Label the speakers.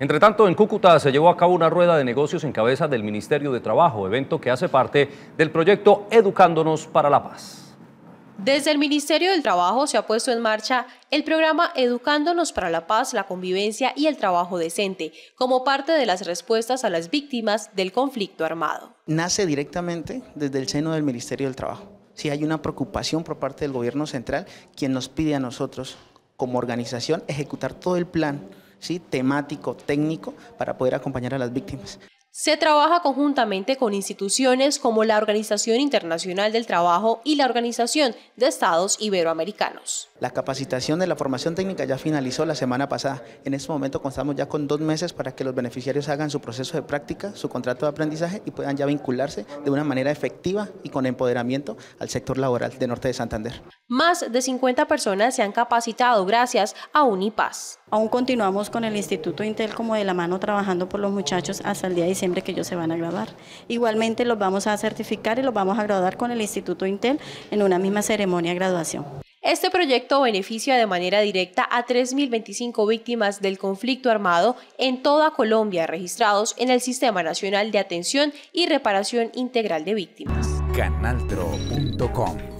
Speaker 1: Entre tanto, en Cúcuta se llevó a cabo una rueda de negocios en cabeza del Ministerio de Trabajo, evento que hace parte del proyecto Educándonos para la Paz. Desde el Ministerio del Trabajo se ha puesto en marcha el programa Educándonos para la Paz, la Convivencia y el Trabajo Decente, como parte de las respuestas a las víctimas del conflicto armado.
Speaker 2: Nace directamente desde el seno del Ministerio del Trabajo. Si hay una preocupación por parte del gobierno central, quien nos pide a nosotros como organización ejecutar todo el plan temático, técnico, para poder acompañar a las víctimas.
Speaker 1: Se trabaja conjuntamente con instituciones como la Organización Internacional del Trabajo y la Organización de Estados Iberoamericanos.
Speaker 2: La capacitación de la formación técnica ya finalizó la semana pasada. En este momento contamos ya con dos meses para que los beneficiarios hagan su proceso de práctica, su contrato de aprendizaje y puedan ya vincularse de una manera efectiva y con empoderamiento al sector laboral de Norte de Santander.
Speaker 1: Más de
Speaker 3: 50 personas se han capacitado gracias a Unipaz. Aún continuamos con el Instituto Intel como de la mano trabajando por los muchachos hasta el día de diciembre que ellos se van a graduar. Igualmente los vamos a certificar y los vamos a graduar con el Instituto Intel en una misma ceremonia de graduación.
Speaker 1: Este proyecto beneficia de manera directa a 3.025 víctimas del conflicto armado en toda Colombia registrados en el Sistema Nacional de Atención y Reparación
Speaker 2: Integral de Víctimas. Canaltro.com